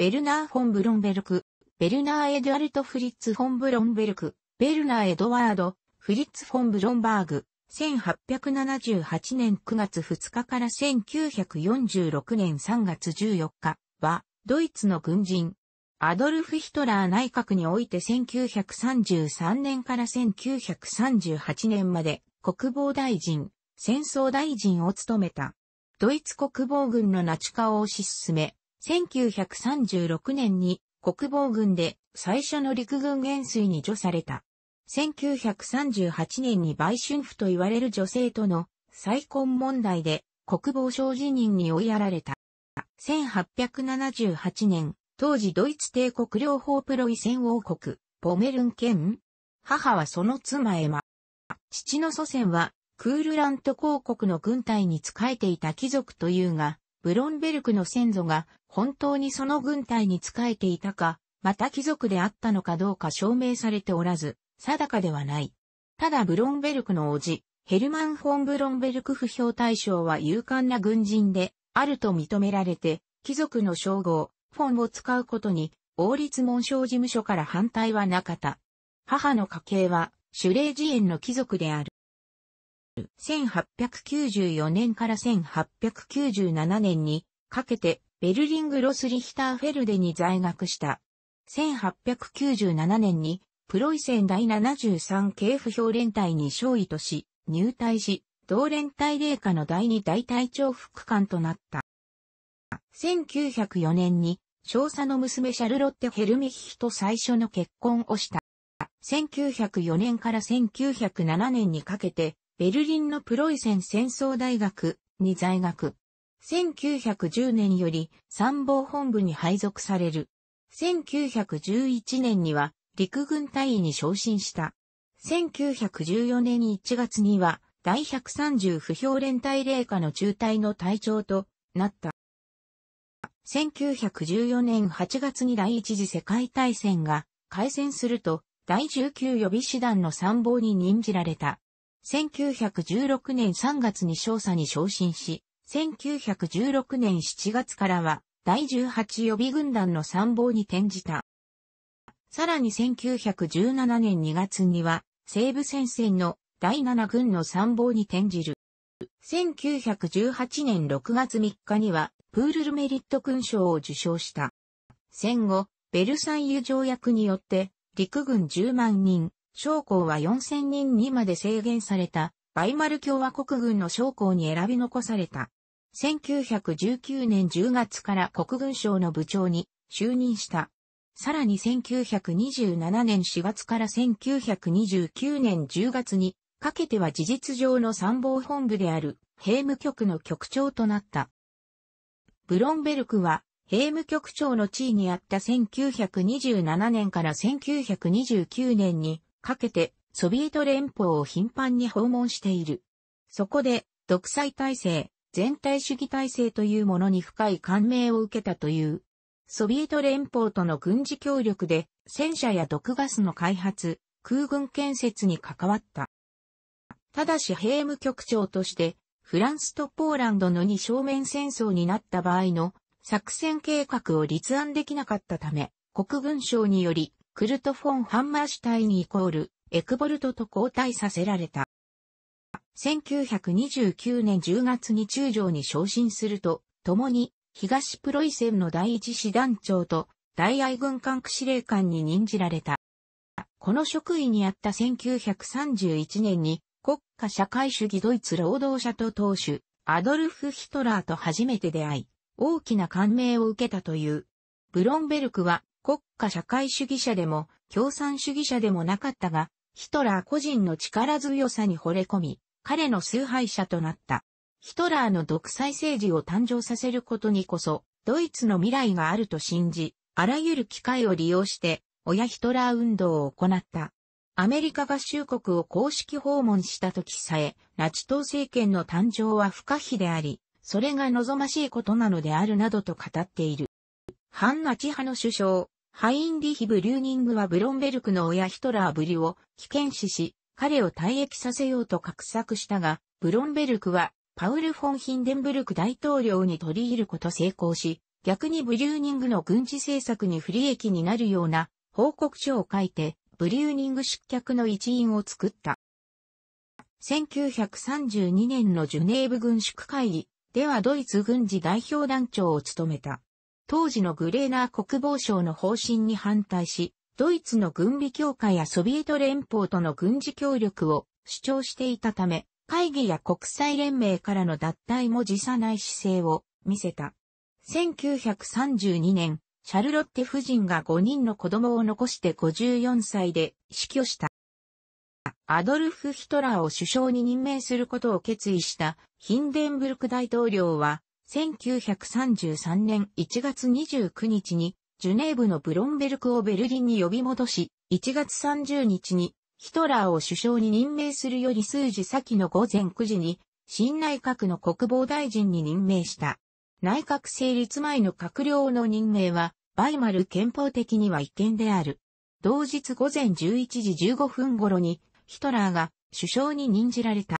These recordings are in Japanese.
ベルナー・フォン・ブロンベルク、ベルナー・エドゥアルト・フリッツ・フォン・ブロンベルク、ベルナー・エドワード、フリッツ・フォン・ブロンバーグ、1878年9月2日から1946年3月14日は、ドイツの軍人、アドルフ・ヒトラー内閣において1933年から1938年まで国防大臣、戦争大臣を務めた。ドイツ国防軍のナチ化を推し進め、1936年に国防軍で最初の陸軍元帥に除された。1938年に売春婦と言われる女性との再婚問題で国防省辞任に追いやられた。1878年、当時ドイツ帝国両方プロイセン王国、ポメルン県母はその妻エマ。父の祖先はクールラント公国の軍隊に仕えていた貴族というが、ブロンベルクの先祖が本当にその軍隊に仕えていたか、また貴族であったのかどうか証明されておらず、定かではない。ただブロンベルクの叔父、ヘルマン・フォン・ブロンベルク不評大将は勇敢な軍人で、あると認められて、貴族の称号、フォンを使うことに、王立紋章事務所から反対はなかった。母の家系は、シュレージエンの貴族である。1894年から1897年にかけてベルリングロスリヒターフェルデに在学した。1897年にプロイセン第73系不評連隊に勝利とし、入隊し、同連隊霊下の第2大隊長副官となった。1904年に少佐の娘シャルロッテ・ヘルミヒと最初の結婚をした。1904年から1907年にかけて、ベルリンのプロイセン戦争大学に在学。1910年より参謀本部に配属される。1911年には陸軍隊員に昇進した。1914年1月には第130不評連隊霊下の中隊の隊長となった。1914年8月に第一次世界大戦が開戦すると第19予備師団の参謀に任じられた。1916年3月に少佐に昇進し、1916年7月からは第18予備軍団の参謀に転じた。さらに1917年2月には西部戦線の第7軍の参謀に転じる。1918年6月3日にはプールルメリット勲章を受章した。戦後、ベルサイユ条約によって陸軍10万人、将校は4000人にまで制限された、バイマル共和国軍の将校に選び残された。1919年10月から国軍省の部長に就任した。さらに1927年4月から1929年10月にかけては事実上の参謀本部である兵務局の局長となった。ブロンベルクは兵務局長の地位にあった1927年から1929年にかけてソビエト連邦を頻繁に訪問している。そこで、独裁体制、全体主義体制というものに深い感銘を受けたという。ソビエト連邦との軍事協力で、戦車や毒ガスの開発、空軍建設に関わった。ただし兵務局長として、フランスとポーランドの二正面戦争になった場合の作戦計画を立案できなかったため、国軍省によりクルト・フォン・ハンマーシュタインイコール、エクボルトと交代させられた。1929年10月に中将に昇進すると、共に東プロイセンの第一師団長と大愛軍管区司令官に任じられた。この職位にあった1931年に国家社会主義ドイツ労働者と党首アドルフ・ヒトラーと初めて出会い、大きな感銘を受けたという。ブロンベルクは国家社会主義者でも共産主義者でもなかったが、ヒトラー個人の力強さに惚れ込み、彼の崇拝者となった。ヒトラーの独裁政治を誕生させることにこそ、ドイツの未来があると信じ、あらゆる機会を利用して、親ヒトラー運動を行った。アメリカ合衆国を公式訪問した時さえ、ナチ党政権の誕生は不可避であり、それが望ましいことなのであるなどと語っている。ハンナチ派の首相、ハインリヒ・ブリューニングはブロンベルクの親ヒトラーぶりを危険視し、彼を退役させようと画策したが、ブロンベルクはパウル・フォン・ヒンデンブルク大統領に取り入ること成功し、逆にブリューニングの軍事政策に不利益になるような報告書を書いて、ブリューニング失脚の一員を作った。1932年のジュネーブ軍縮会議ではドイツ軍事代表団長を務めた。当時のグレーナー国防省の方針に反対し、ドイツの軍備強化やソビエト連邦との軍事協力を主張していたため、会議や国際連盟からの脱退も辞さない姿勢を見せた。1932年、シャルロッテ夫人が5人の子供を残して54歳で死去した。アドルフ・ヒトラーを首相に任命することを決意したヒンデンブルク大統領は1933年1月29日に、ジュネーブのブロンベルクをベルリンに呼び戻し、1月30日に、ヒトラーを首相に任命するより数時先の午前9時に、新内閣の国防大臣に任命した。内閣成立前の閣僚の任命は、バイマル憲法的には違憲である。同日午前11時15分頃に、ヒトラーが首相に任じられた。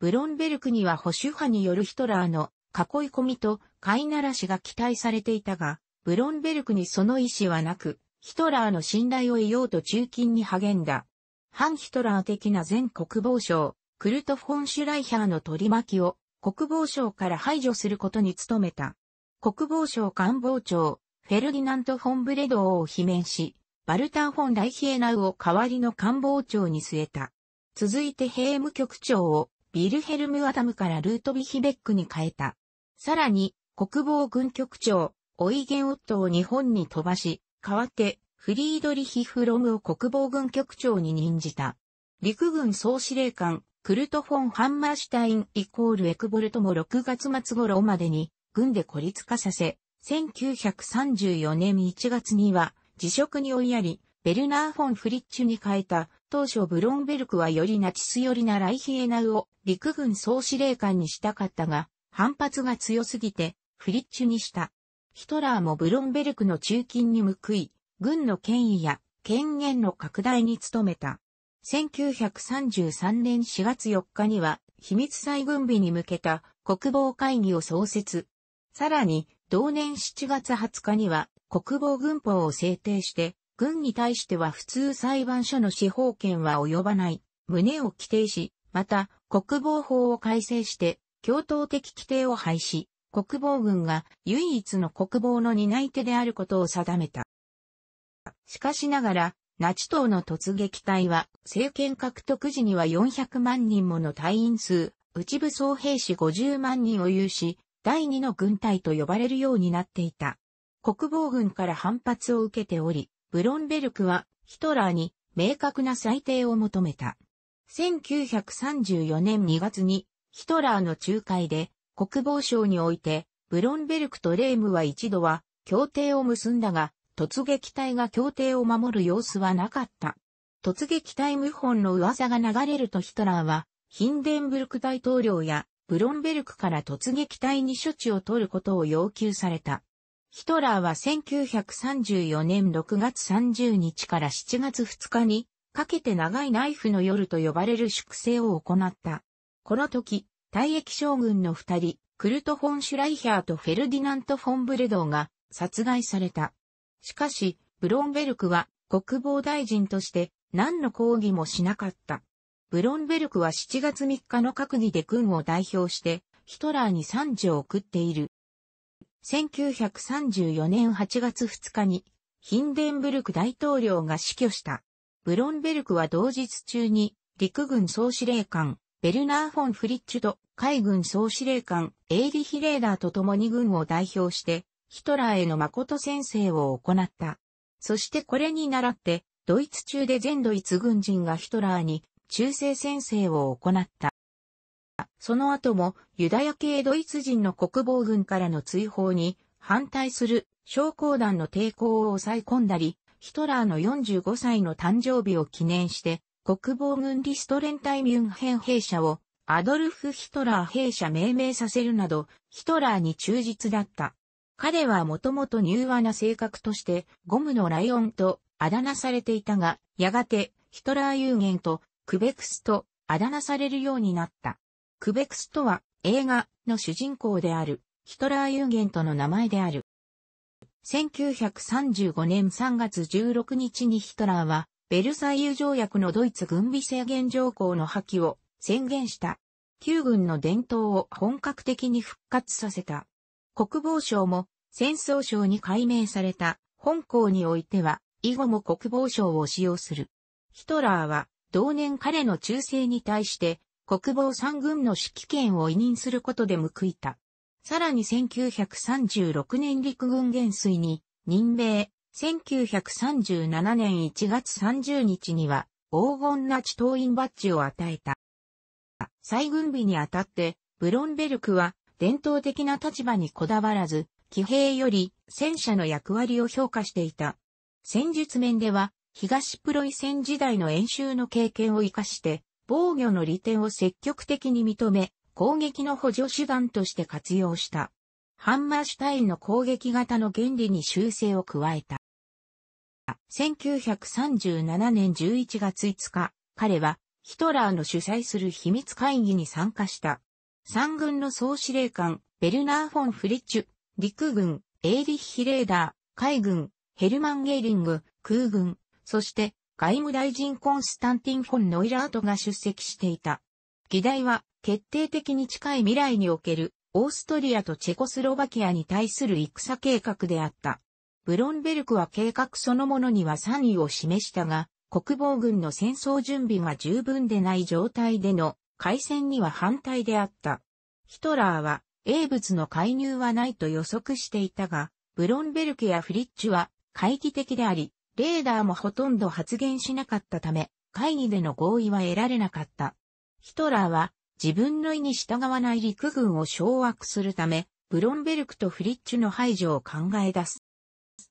ブロンベルクには保守派によるヒトラーの囲い込みと飼いならしが期待されていたが、ブロンベルクにその意思はなく、ヒトラーの信頼を得ようと中勤に励んだ。反ヒトラー的な前国防省、クルト・フォン・シュライヒャーの取り巻きを国防省から排除することに努めた。国防省官房長、フェルディナント・フォン・ブレドーを罷免し、バルター・フォン・ライヒエナウを代わりの官房長に据えた。続いて兵務局長をビルヘルム・アダムからルートビヒベックに変えた。さらに、国防軍局長、オイゲン・オットを日本に飛ばし、代わって、フリードリヒ・フロムを国防軍局長に任じた。陸軍総司令官、クルト・フォン・ハンマーシュタインイコールエクボルトも6月末頃までに、軍で孤立化させ、1934年1月には辞職に追いやり、ベルナー・フォン・フリッチュに変えた。当初ブロンベルクはよりナチス寄りなライヒエナウを陸軍総司令官にしたかったが、反発が強すぎてフリッチュにした。ヒトラーもブロンベルクの中近に報い、軍の権威や権限の拡大に努めた。1933年4月4日には、秘密再軍備に向けた国防会議を創設。さらに、同年7月20日には、国防軍法を制定して、軍に対しては普通裁判所の司法権は及ばない、旨を規定し、また、国防法を改正して、共闘的規定を廃止、国防軍が唯一の国防の担い手であることを定めた。しかしながら、ナチ党の突撃隊は、政権獲得時には400万人もの隊員数、内部総兵士50万人を有し、第二の軍隊と呼ばれるようになっていた。国防軍から反発を受けており、ブロンベルクはヒトラーに明確な裁定を求めた。1934年2月にヒトラーの仲介で国防省においてブロンベルクとレームは一度は協定を結んだが突撃隊が協定を守る様子はなかった。突撃隊謀反の噂が流れるとヒトラーはヒンデンブルク大統領やブロンベルクから突撃隊に処置を取ることを要求された。ヒトラーは1934年6月30日から7月2日にかけて長いナイフの夜と呼ばれる粛清を行った。この時、退役将軍の二人、クルト・フォン・シュライヒャーとフェルディナント・フォン・ブレドーが殺害された。しかし、ブロンベルクは国防大臣として何の抗議もしなかった。ブロンベルクは7月3日の閣議で軍を代表してヒトラーに賛辞を送っている。1934年8月2日に、ヒンデンブルク大統領が死去した。ブロンベルクは同日中に、陸軍総司令官、ベルナー・フォン・フリッチュと海軍総司令官、エイリヒ・レーダーと共に軍を代表して、ヒトラーへの誠宣誓を行った。そしてこれに倣って、ドイツ中で全ドイツ軍人がヒトラーに忠誠宣誓を行った。その後もユダヤ系ドイツ人の国防軍からの追放に反対する将校団の抵抗を抑え込んだり、ヒトラーの45歳の誕生日を記念して国防軍リストタイミュンヘン兵舎をアドルフ・ヒトラー兵舎命名させるなどヒトラーに忠実だった。彼はもともと柔和な性格としてゴムのライオンとあだ名されていたが、やがてヒトラー有言とクベクスとあだ名されるようになった。クベクスとは映画の主人公であるヒトラー・ユーゲントの名前である。1935年3月16日にヒトラーはベルサイユ条約のドイツ軍備制限条項の破棄を宣言した。旧軍の伝統を本格的に復活させた。国防省も戦争省に改名された本校においては以後も国防省を使用する。ヒトラーは同年彼の忠誠に対して国防三軍の指揮権を委任することで報いた。さらに1936年陸軍元帥に任命、1937年1月30日には黄金な地党員バッジを与えた。再軍備にあたって、ブロンベルクは伝統的な立場にこだわらず、騎兵より戦車の役割を評価していた。戦術面では、東プロイセン時代の演習の経験を活かして、防御の利点を積極的に認め、攻撃の補助手段として活用した。ハンマーシュタインの攻撃型の原理に修正を加えた。1937年11月5日、彼はヒトラーの主催する秘密会議に参加した。三軍の総司令官、ベルナー・フォン・フリッチュ、陸軍、エーリッヒ・レーダー、海軍、ヘルマン・ゲーリング、空軍、そして外務大臣コンスタンティン・フォン・ノイラートが出席していた。議題は、決定的に近い未来における、オーストリアとチェコスロバキアに対する戦計画であった。ブロンベルクは計画そのものには賛意を示したが、国防軍の戦争準備が十分でない状態での開戦には反対であった。ヒトラーは、英物の介入はないと予測していたが、ブロンベルクやフリッチュは懐疑的であり、レーダーもほとんど発言しなかったため、会議での合意は得られなかった。ヒトラーは自分の意に従わない陸軍を掌握するため、ブロンベルクとフリッチュの排除を考え出す。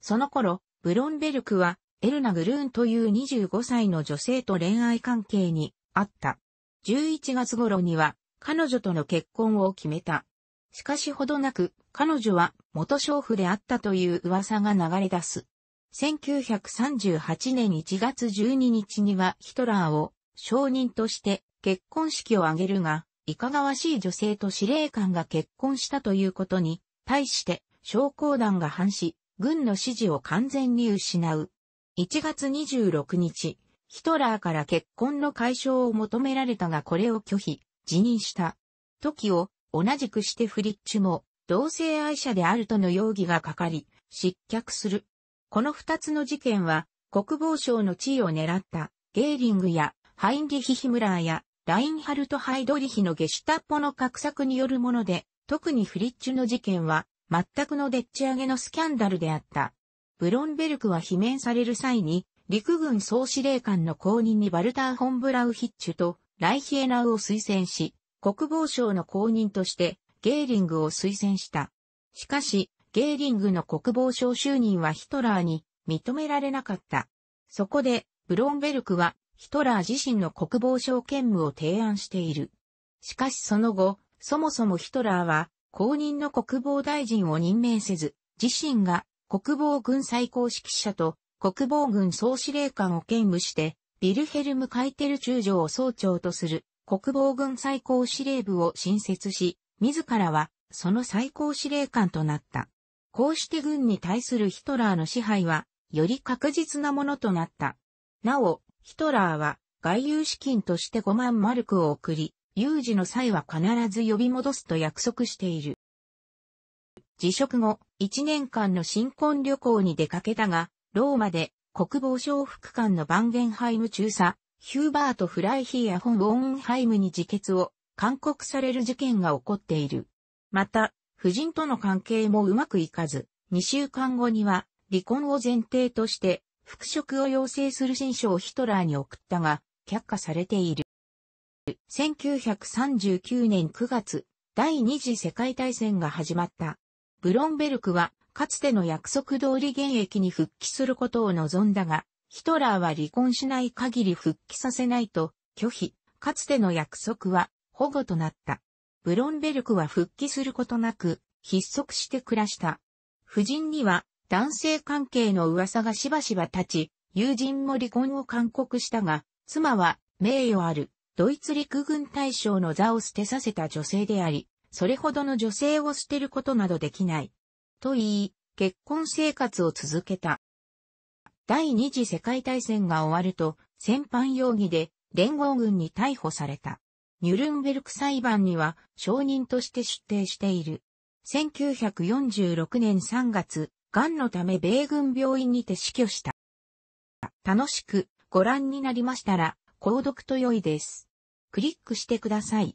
その頃、ブロンベルクはエルナ・グルーンという25歳の女性と恋愛関係にあった。11月頃には彼女との結婚を決めた。しかしほどなく彼女は元娼婦であったという噂が流れ出す。1938年1月12日にはヒトラーを証人として結婚式を挙げるが、いかがわしい女性と司令官が結婚したということに、対して商工団が反し、軍の支持を完全に失う。1月26日、ヒトラーから結婚の解消を求められたがこれを拒否、辞任した。時を同じくしてフリッチも同性愛者であるとの容疑がかかり、失脚する。この二つの事件は、国防省の地位を狙った、ゲーリングや、ハインリヒ・ヒムラーや、ラインハルト・ハイドリヒのゲシュタッポの画策によるもので、特にフリッチュの事件は、全くのでっち上げのスキャンダルであった。ブロンベルクは罷免される際に、陸軍総司令官の後任にバルター・ホンブラウヒッチュとライヒエナウを推薦し、国防省の後任としてゲーリングを推薦した。しかし、ゲーリングの国防省就任はヒトラーに認められなかった。そこで、ブロンベルクはヒトラー自身の国防省兼務を提案している。しかしその後、そもそもヒトラーは公認の国防大臣を任命せず、自身が国防軍最高指揮者と国防軍総司令官を兼務して、ビルヘルム・カイテル中将を総長とする国防軍最高司令部を新設し、自らはその最高司令官となった。こうして軍に対するヒトラーの支配は、より確実なものとなった。なお、ヒトラーは、外遊資金として5万マルクを送り、有事の際は必ず呼び戻すと約束している。辞職後、1年間の新婚旅行に出かけたが、ローマで国防省副官のバンゲンハイム中佐、ヒューバート・フライヒーやフォン・ウォーンハイムに自決を勧告される事件が起こっている。また、夫人との関係もうまくいかず、2週間後には離婚を前提として復職を要請する新書をヒトラーに送ったが、却下されている。1939年9月、第二次世界大戦が始まった。ブロンベルクは、かつての約束通り現役に復帰することを望んだが、ヒトラーは離婚しない限り復帰させないと拒否、かつての約束は保護となった。ブロンベルクは復帰することなく、筆足して暮らした。夫人には男性関係の噂がしばしば立ち、友人も離婚を勧告したが、妻は名誉あるドイツ陸軍大将の座を捨てさせた女性であり、それほどの女性を捨てることなどできない。と言い、結婚生活を続けた。第二次世界大戦が終わると、戦犯容疑で連合軍に逮捕された。ニュルンベルク裁判には証人として出廷している。1946年3月、癌のため米軍病院にて死去した。楽しくご覧になりましたら、購読と良いです。クリックしてください。